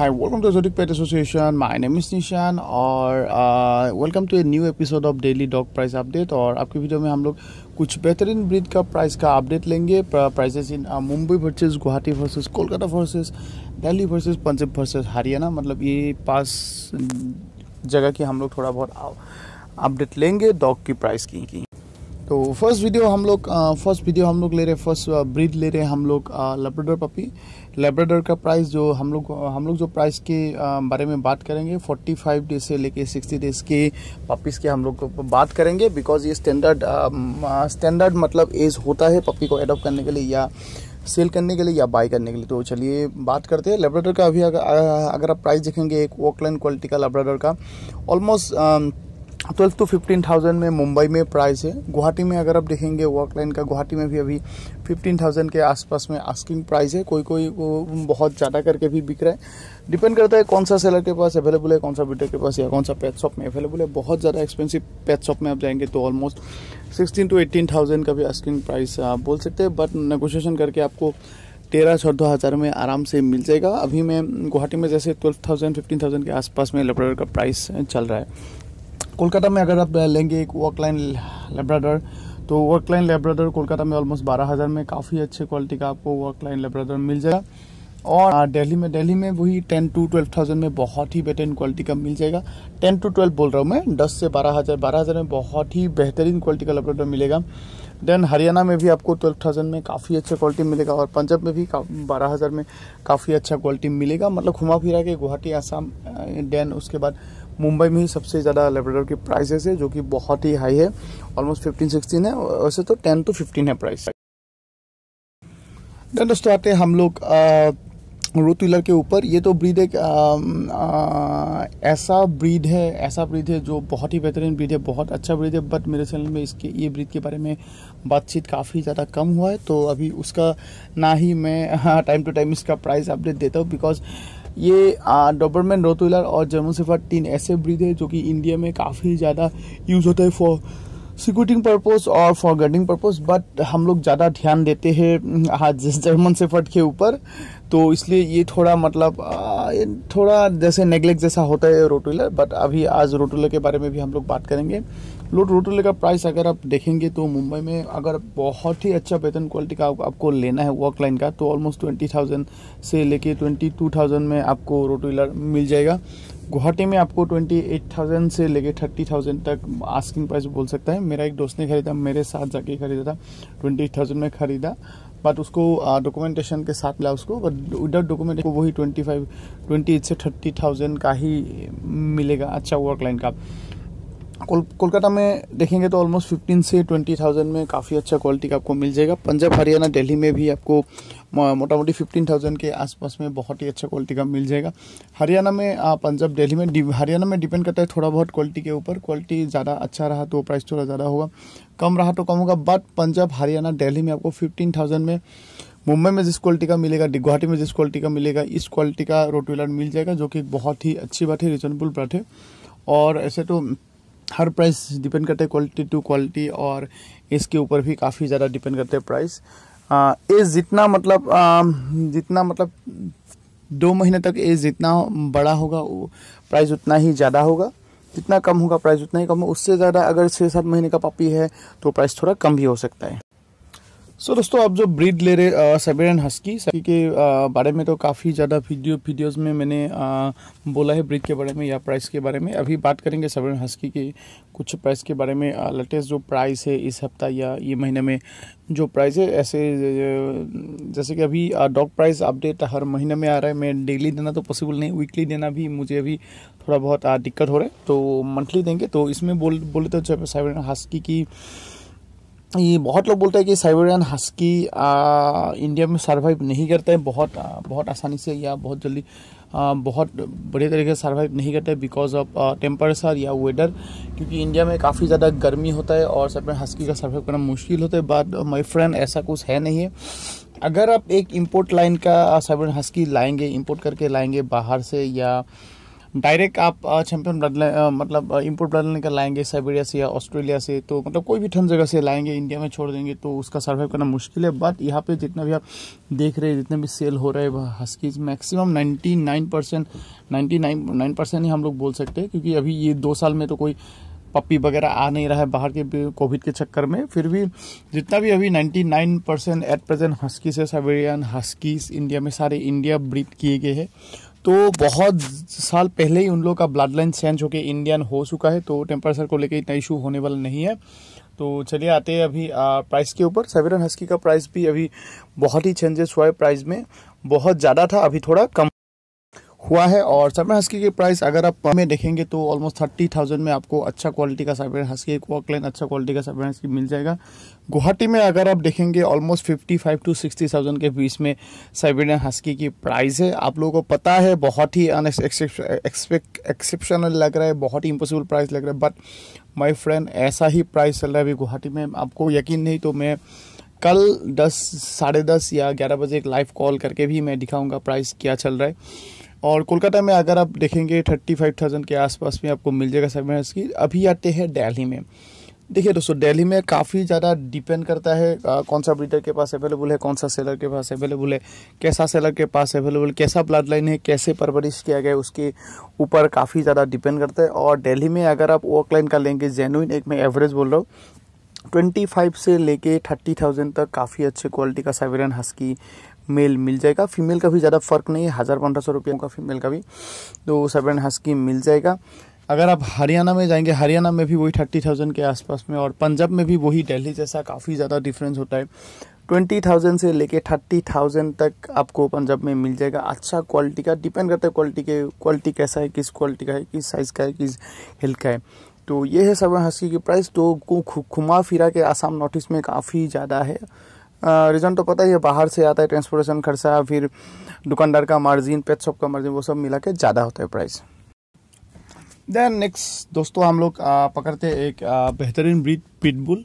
High welcome to Zodiac pet association my name is Nishan और welcome to a new episode of daily dog price update और आपकी video में हम लोग कुछ बेहतरीन ब्रीड का प्राइस का अपडेट लेंगे prices in Mumbai versus Guwahati versus Kolkata versus Delhi versus Punjab versus Haryana मतलब ये पास जगह की हम लोग थोड़ा बहुत अपडेट लेंगे डॉग की प्राइस की, की। तो फर्स्ट वीडियो हम लोग फर्स्ट वीडियो हम लोग ले रहे हैं फर्स्ट ब्रीड ले रहे हैं हम लोग लेब्रेडर पपी लेब्रेडर का प्राइस जो हम लोग हम लोग जो प्राइस के बारे में बात करेंगे 45 डेज से लेके 60 डेज के पपीज़ के हम लोग बात करेंगे बिकॉज ये स्टैंडर्ड स्टैंडर्ड मतलब एज होता है पपी को एडोप्ट करने के लिए या सेल करने के लिए या बाय करने के लिए तो चलिए बात करते हैं लेब्रेडर का अभी अगर, अगर आप प्राइस देखेंगे एक ओकलैंड क्वालिटी का लेब्रेडर का almost twelve to fifteen thousand में मुंबई में प्राइस है गुवाहाटी में अगर आप देखेंगे वर्क लाइन का गुवाहाटी में भी अभी फिफ्टीन थाउजेंड के आसपास में आस्किंग प्राइस है कोई कोई वो बहुत ज़्यादा करके भी बिक रहा है डिपेंड करता है कौन सा सेलर के पास अवेलेबल है कौन सा बिटर के पास या कौन सा पैथ शॉप में अवेलेबल है बहुत ज़्यादा एक्सपेंसिव पैथ शॉप में आप जाएंगे तो almost sixteen to eighteen thousand का भी आस्किंग प्राइस आप बोल सकते हैं बट नेगोशिएशन करके आपको तेरह चौदह हज़ार में आराम से मिल जाएगा अभी मैं गुवाहाटी में जैसे ट्वेल्व थाउजेंड फिफ्टीन थाउजेंड के आसपास में लेबरेटर का प्राइस चल रहा है कोलकाता में अगर आप लेंगे एक वर्क लाइन लेब्राडर तो वर्क लाइन लेब्राडर कोलकाता में ऑलमोस्ट बारह हज़ार में काफ़ी अच्छे क्वालिटी का आपको वर्क लाइन लेब्राडर मिल जाएगा और दिल्ली में दिल्ली में वही टेन टू ट्वेल्व थाउजेंड में बहुत ही बेहतरीन क्वालिटी का मिल जाएगा टेन टू ट्वेल्व बोल रहा हूँ मैं दस से बारह हज़ार बारह हज़ार में बहुत ही बेहतरीन क्वालिटी का लेब्राडर मिलेगा देन हरियाणा में भी आपको ट्वेल्व थाउजेंड में काफ़ी अच्छा क्वालिटी मिलेगा और पंजाब में भी बारह हज़ार में काफ़ी अच्छा क्वालिटी मिलेगा मतलब घुमा फिरा के गुवाहाटी आसाम देन उसके बाद मुंबई में ही सबसे ज़्यादा लेबोरेटर की प्राइसेस है जो कि बहुत ही हाई है ऑलमोस्ट फिफ्टीन सिक्सटीन है वैसे तो टेन टू फिफ्टीन है प्राइस दोस्तों आते हैं हम लोग रूट व्हीलर के ऊपर ये तो ब्रीड एक ऐसा ब्रीड है ऐसा ब्रीड है जो बहुत ही बेहतरीन ब्रीड है बहुत अच्छा ब्रीड है बट मेरे चैनल में इसके ये ब्रीड के बारे में बातचीत काफ़ी ज़्यादा कम हुआ है तो अभी उसका ना ही मैं टाइम टू टाइम इसका प्राइस अपडेट देता हूँ बिकॉज़ ये डॉबरमैन रोतुलर और जर्मन सेफर तीन ऐसे ब्रीड है जो कि इंडिया में काफ़ी ज़्यादा यूज़ होता है फॉर सिक्योरिटिंग पर्पस और फॉर गार्डिंग पर्पस बट हम लोग ज़्यादा ध्यान देते हैं हम्म, आज जर्मन सेफर्ट के ऊपर तो इसलिए ये थोड़ा मतलब आ, ये थोड़ा जैसे नेग्लेक्ट जैसा होता है रोटोलर बट अभी आज रोटोलर के बारे में भी हम लोग बात करेंगे लोट रोटोलर का प्राइस अगर आप देखेंगे तो मुंबई में अगर बहुत ही अच्छा बेतन क्वालिटी का आप, आपको लेना है वर्क लाइन का तो ऑलमोस्ट ट्वेंटी थाउजेंड से लेके ट्वेंटी टू थाउजेंड में आपको रोटोलर मिल जाएगा गुवाहाटी में आपको ट्वेंटी एट थाउजेंड से लेके थर्टी थाउजेंड तक आस्किंग प्राइस बोल सकता है मेरा एक दोस्त ने खरीदा मेरे साथ जाके खरीदा था ट्वेंटी एट थाउजेंड में खरीदा बट उसको डॉक्यूमेंटेशन के साथ मिला उसको बट विदाउट डॉक्यूमेंट को वही ट्वेंटी फाइव ट्वेंटी एट से थर्टी थाउजेंड का ही मिलेगा अच्छा वर्क लाइन का कोलकाता में देखेंगे तो ऑलमोस्ट फिफ्टीन से ट्वेंटी थाउजेंड में काफ़ी अच्छा क्वालिटी का आपको मिल जाएगा पंजाब हरियाणा दिल्ली में भी आपको मोटामोटी फिफ्टीन थाउजेंड के आसपास में बहुत ही अच्छा क्वालिटी का मिल जाएगा हरियाणा में पंजाब दिल्ली में हरियाणा में डिपेंड करता है थोड़ा बहुत क्वालिटी के ऊपर क्वालिटी ज़्यादा अच्छा रहा तो प्राइस थोड़ा ज़्यादा होगा कम रहा तो कम होगा बट पंजाब हरियाणा दिल्ली में आपको फिफ्टीन थाउजेंड में मुंबई में जिस क्वालिटी का मिलेगा गुवाहाटी में जिस क्वालिटी का मिलेगा इस क्वालिटी का रोड व्हीलर मिल जाएगा जो कि बहुत ही अच्छी बात है रिजनेबल बात है और ऐसे तो हर प्राइस डिपेंड करते हैं क्वालिटी टू क्वालिटी और इसके ऊपर भी काफ़ी ज़्यादा डिपेंड करते हैं प्राइस एज जितना मतलब आ, जितना मतलब दो महीने तक एज जितना बड़ा होगा वो प्राइस उतना ही ज़्यादा होगा जितना कम होगा प्राइस उतना ही कम होगा उससे ज़्यादा अगर छः सात महीने का पापी है तो प्राइस थोड़ा कम भी हो सकता है सो so, दोस्तों आप जो ब्रीड ले रहे सैबेरियन हस्की सभी के आ, बारे में तो काफ़ी ज़्यादा वीडियो वीडियोस में मैंने आ, बोला है ब्रीड के बारे में या प्राइस के बारे में अभी बात करेंगे सैबेरियन हस्की के कुछ प्राइस के बारे में लेटेस्ट जो प्राइस है इस हफ्ता या ये महीने में जो प्राइस है ऐसे जैसे कि अभी डॉग प्राइस अपडेट हर महीने में आ रहा है मैं डेली देना तो पॉसिबल नहीं वीकली देना भी मुझे अभी थोड़ा बहुत दिक्कत हो रहा है तो मंथली देंगे तो इसमें बोल बोले तो सैबेरियन हस्की की ये बहुत लोग बोलते हैं कि साइबेरियन हस्की इंडिया में सर्वाइव नहीं करते हैं बहुत आ, बहुत आसानी से या बहुत जल्दी आ, बहुत बढ़िया तरीके से सर्वाइव नहीं करते बिकॉज ऑफ टेम्परेचर या वेदर क्योंकि इंडिया में काफ़ी ज़्यादा गर्मी होता है और सब हस्की का सर्वाइव करना मुश्किल होता है बट माई फ्रेंड ऐसा कुछ है नहीं है अगर आप एक इम्पोर्ट लाइन का साइबेरियन हस्की लाएंगे इम्पोर्ट करके लाएंगे बाहर से या डायरेक्ट आप चैंपियन ब्लड मतलब इंपोर्ट ब्लड लेकर लाएंगे साइबेरिया से या ऑस्ट्रेलिया से तो मतलब कोई भी ठंड जगह से लाएंगे इंडिया में छोड़ देंगे तो उसका सर्वाइव करना मुश्किल है बट यहाँ पे जितना भी आप देख रहे हैं जितने भी सेल हो रहे हैं huskies maximum ninety nine percent ninety nine nine percent ही हम लोग बोल सकते हैं क्योंकि अभी ये दो साल में तो कोई पप्पी वगैरह आ नहीं रहा है बाहर के कोविड के चक्कर में फिर भी जितना भी अभी 99 परसेंट एट प्रेजेंट हस्कीस है साइबेरियन हस्कीस इंडिया में सारे इंडिया ब्रीड किए गए हैं तो बहुत साल पहले ही उन लोग का ब्लड लाइन चेंज होकर इंडियन हो चुका है तो टेम्परेचर को लेकर इतना इशू होने वाला नहीं है तो चलिए आते हैं अभी आ, प्राइस के ऊपर सेवेरन हस्की का प्राइस भी अभी बहुत ही चेंजेस हुआ है प्राइस में बहुत ज़्यादा था अभी थोड़ा कम हुआ है और साइबर हस्की की प्राइस अगर आप में देखेंगे तो ऑलमोस्ट थर्टी थाउजेंड में आपको अच्छा क्वालिटी का साइबर हस्की क्वाकलैन अच्छा क्वालिटी का साइबर हस्की मिल जाएगा गुवाहाटी में अगर आप देखेंगे almost fifty five to sixty thousand के बीच में साइबर हस्की की प्राइस है आप लोगों को पता है बहुत ही एक्सेप्शनल लग रहा है बहुत ही इम्पोसिबल प्राइस लग रहा है बट माई फ्रेंड ऐसा ही प्राइस चल रहा है अभी गुवाहाटी में आपको यकीन नहीं तो मैं कल दस साढ़े दस या ग्यारह बजे एक लाइव कॉल करके भी मैं दिखाऊंगा प्राइस क्या चल रहा है और कोलकाता में अगर आप देखेंगे थर्टी फाइव थाउजेंड के आसपास में आपको मिल जाएगा सेवन की अभी आते हैं दिल्ली में देखिए दोस्तों दिल्ली में काफ़ी ज़्यादा डिपेंड करता है आ, कौन सा ब्रीडर के पास अवेलेबल है कौन सा सेलर के पास अवेलेबल है कैसा सेलर के पास अवेलेबल कैसा ब्लड लाइन है कैसे परवरिश किया गया उसके ऊपर काफ़ी ज़्यादा डिपेंड करता है और दिल्ली में अगर आप वर्क लाइन का लेंगे जेनुइन एक मैं एवरेज बोल रहा हूँ ट्वेंटी फाइव से लेके थर्टी थाउजेंड तक काफ़ी अच्छे क्वालिटी का सेवेरन हस्की मेल मिल जाएगा फीमेल का भी ज़्यादा फर्क नहीं है हज़ार पंद्रह सौ रुपये का फीमेल का भी तो सेवन हस्की मिल जाएगा अगर आप हरियाणा में जाएंगे हरियाणा में भी वही थर्टी थाउजेंड के आसपास में और पंजाब में भी वही दिल्ली जैसा काफ़ी ज़्यादा डिफरेंस होता है ट्वेंटी थाउजेंड से लेके थर्टी थाउजेंड तक आपको पंजाब में मिल जाएगा अच्छा क्वालिटी का डिपेंड करता है क्वालिटी के क्वालिटी कैसा है किस क्वालिटी का है किस साइज़ का है किस हिल का है तो ये है सब हंसी की प्राइस तो घुमा फिरा के आसाम नॉर्थ ईस्ट में काफ़ी ज़्यादा है रीज़न तो पता ही है बाहर से आता है ट्रांसपोर्टेशन खर्चा फिर दुकानदार का मार्जिन पेट शॉप का मार्जिन वो सब मिला के ज़्यादा होता है प्राइस देन नेक्स्ट दोस्तों हम लोग पकड़ते हैं एक बेहतरीन ब्रीड पिटबुल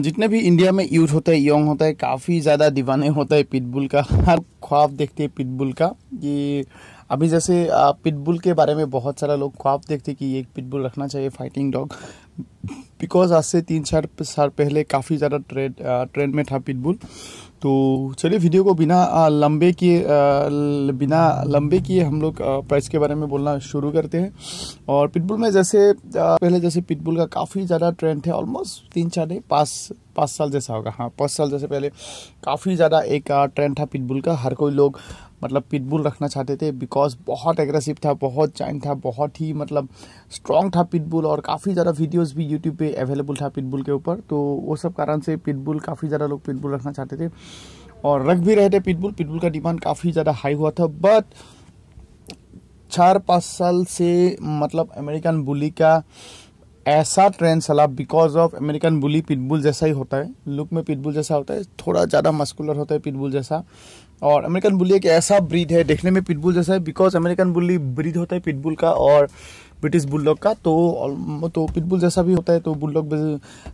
जितने भी इंडिया में यूज होता है यंग होता है काफ़ी ज़्यादा दीवाने होता है पिटबुल का हर ख्वाब देखते हैं पिटबुल का कि अभी जैसे पिटबुल के बारे में बहुत सारा लोग ख्वाब देखते हैं कि ये पिटबुल रखना चाहिए फाइटिंग डॉग बिकॉज आज से तीन चार साल पहले काफ़ी ज़्यादा ट्रेड ट्रेंड में था पिटबुल तो चलिए वीडियो को बिना लंबे किए बिना लंबे किए हम लोग प्राइस के बारे में बोलना शुरू करते हैं और पिटबुल में जैसे पहले जैसे पिटबुल का काफ़ी ज़्यादा ट्रेंड है ऑलमोस्ट तीन चार नहीं पाँच पाँच साल जैसा होगा हाँ पाँच साल जैसे पहले काफ़ी ज़्यादा एक ट्रेंड था पिटबुल का हर कोई लोग मतलब पिटबुल रखना चाहते थे बिकॉज बहुत एग्रेसिव था बहुत चाइन था बहुत ही मतलब स्ट्रॉन्ग था पिटबुल और काफ़ी ज़्यादा वीडियोस भी यूट्यूब पे अवेलेबल था पिटबुल के ऊपर तो वो सब कारण से पिटबुल काफ़ी ज़्यादा लोग पिटबुल रखना चाहते थे और रख भी रहे थे पिटबुल पिटबुल का डिमांड काफ़ी ज़्यादा हाई हुआ था बट चार पाँच साल से मतलब अमेरिकन बुली का ऐसा ट्रेन चला because of American bully pitbull जैसा ही होता है लुक में पिटबुल जैसा होता है थोड़ा ज़्यादा मस्कुलर होता है पिटबुल जैसा और अमेरिकन बुली एक ऐसा ब्रीड है देखने में पिटबुल जैसा है बिकॉज अमेरिकन बुली ब्रीड होता है पिटबुल का और ब्रिटिश बुलडॉग का तो तो पिटबुल जैसा भी होता है तो बुलडॉग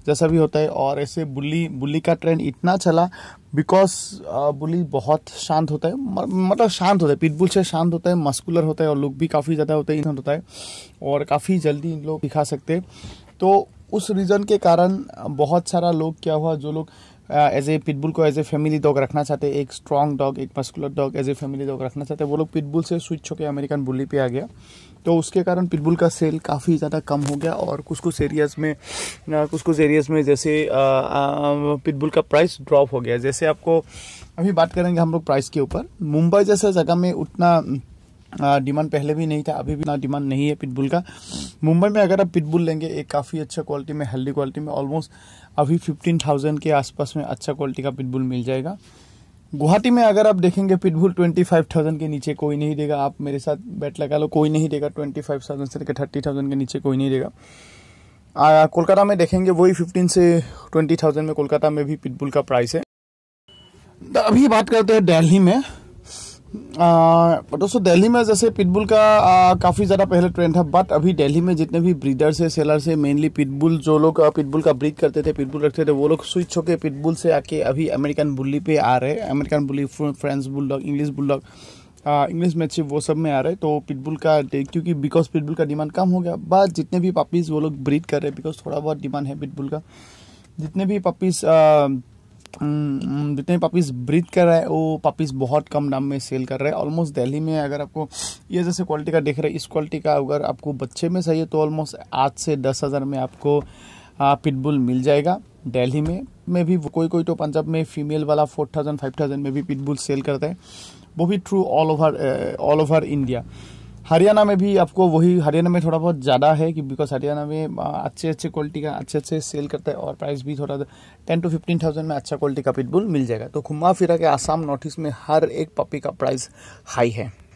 जैसा भी होता है और ऐसे बुल्ली बुल्ली का ट्रेंड इतना चला बिकॉज बुली बहुत शांत होता है मतलब शांत होता है पिटबुल से शांत होता है मस्कुलर होता है और लुक भी काफ़ी ज़्यादा होता है इंसान होता है और काफ़ी जल्दी इन लोग दिखा सकते तो उस रीज़न के कारण बहुत सारा लोग क्या हुआ जो लोग एज ए पिटबुल को एज ए फैमिली डॉग रखना चाहते एक स्ट्रॉन्ग डॉग एक muscular dog as a family dog रखना चाहते वो लोग पिटबुल से स्विच होकर अमेरिकन बुली पे आ गया तो उसके कारण पिटबुल का सेल काफ़ी ज़्यादा कम हो गया और कुछ कुछ एरियाज़ में कुछ कुछ एरियाज़ में जैसे पिटबुल का प्राइस ड्रॉप हो गया जैसे आपको अभी बात करेंगे हम लोग प्राइस के ऊपर मुंबई जैसे जगह में उतना डिमांड पहले भी नहीं था अभी भी ना डिमांड नहीं है पिटबुल का मुंबई में अगर आप पिटबुल लेंगे एक काफ़ी अच्छा क्वालिटी में हेल्दी क्वालिटी में ऑलमोस्ट अभी फिफ्टीन थाउजेंड के आसपास में अच्छा क्वालिटी का पिटबुल मिल जाएगा गुवाहाटी में अगर आप देखेंगे पिटबुल ट्वेंटी फाइव थाउजेंड के नीचे कोई नहीं देगा आप मेरे साथ बैट लगा लो कोई नहीं देगा ट्वेंटी फाइव थाउजेंड से लेकर थर्टी थाउजेंड के नीचे कोई नहीं देगा कोलकाता में देखेंगे वही फिफ्टीन से ट्वेंटी थाउजेंड में कोलकाता में भी पिटबुल का प्राइस है अभी बात करते हैं दिल्ली में दोस्तों दिल्ली में जैसे पिटबुल का काफ़ी ज़्यादा पहले ट्रेंड था बट अभी दिल्ली में जितने भी ब्रीडर्स है सेलर्स है मेनली पिटबुल जो लोग पिटबुल का ब्रीड करते थे पिटबुल रखते थे वो लोग स्विच होकर पिटबुल से आके अभी अमेरिकन बुल्ली पे आ रहे हैं American bully French bulldog English bulldog English मैचिप वो सब में आ रहे तो पिटबुल का क्योंकि बिकॉज पिटबुल का डिमांड कम हो गया बट जितने भी पपीज़ वो लोग ब्रीड कर रहे हैं बिकॉज थोड़ा बहुत डिमांड है पिटबुल का जितने भी पपीज़ हम्म, हम्म, जितने पपीज़ ब्रीद कर रहा है वो पपीज़ बहुत कम दाम में सेल कर रहा है ऑलमोस्ट दिल्ली में अगर आपको ये जैसे क्वालिटी का देख रहे हैं इस क्वालिटी का अगर आपको बच्चे में चाहिए तो ऑलमोस्ट आठ से दस हज़ार में आपको पिटबुल मिल जाएगा दिल्ली में में भी कोई कोई तो पंजाब में फीमेल वाला फोर थाउजेंड फाइव थाउजेंड में भी पिटबुल सेल करता है वो भी through all over all over India Haryana में भी आपको वही हरियाणा में थोड़ा बहुत ज़्यादा है कि बिकॉज हरियाणा में अच्छे अच्छे क्वालिटी का अच्छे अच्छे सेल करता है और प्राइस भी थोड़ा टेन टू फिफ्टीन थाउजेंड में अच्छा क्वालिटी का पिटबुल मिल जाएगा तो घुमा फिरा के आसाम नॉर्थ ईस्ट में हर एक पपी का प्राइस हाई है